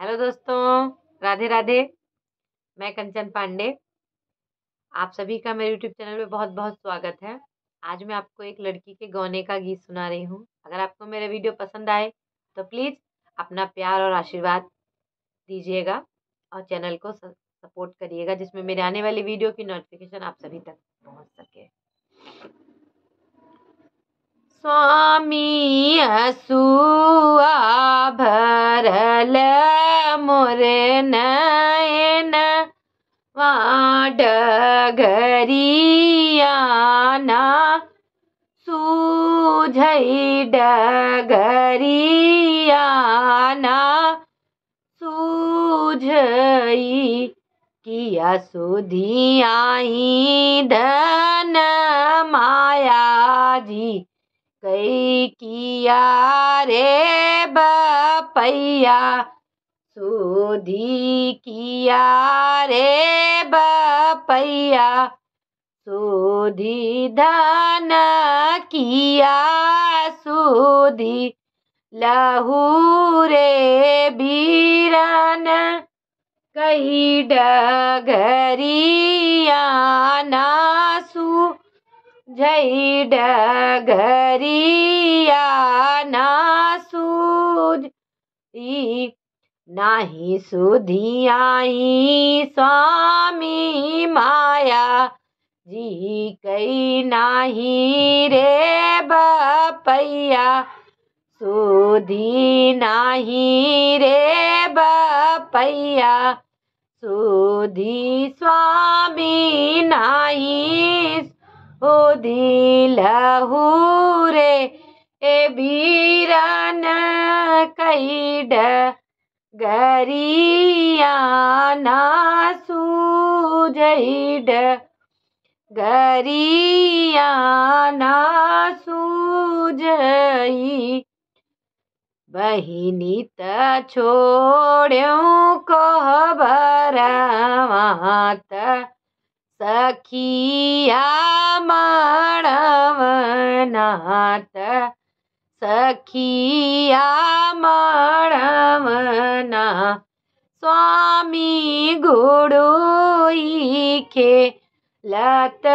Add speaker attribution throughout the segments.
Speaker 1: hello दोस्तों राधे राधे मैं कंचन पांडे आप सभी का मेरे यूट्यूब चैनल में बहुत बहुत स्वागत है आज मैं आपको एक लड़की के गाने का गीत सुना रही हूँ अगर आपको मेरा वीडियो पसंद आए तो प्लीज़ अपना प्यार और आशीर्वाद दीजिएगा और चैनल को सपोर्ट करिएगा जिसमें मेरे आने वाली वीडियो की नोटिफिकेशन आप सभी तक पहुँच सके स्वामी असुआ भरल मोरे नयन वाडगरियाना सूझई डगरियाना सूझई किया सुधियाई धन माया जी कई किया रे बपैया सोधी किया रे बपैया सोधी धान किया सोधी लहू रे बीरन कई डगरिया जई डगरिया नासूज नाही सुधी स्वामी माया जी कई नाही रे बपैया सुधी नाही रे बपैया सुधी स्वामी नाही सुधी लहू रे ए बीरन कई ड गरियाना सूजैड गरियाना सूजई बहिनी त छोड्यौँ कहबरामा त सखिया मणवना त सखिया मणवना स्वामी गुड़ो के लत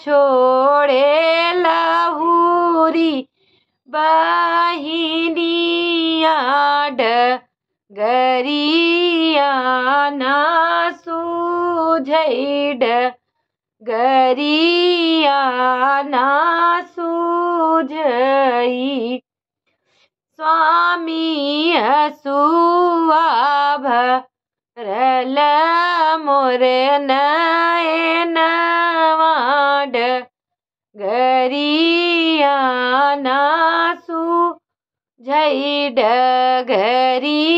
Speaker 1: छोड़े लहूरी बहिनिया गरिया न सुझैड गरिया न सुझई स्वामी सुभ रल मोर नयनवाड गरियाना सु झैड गरियाना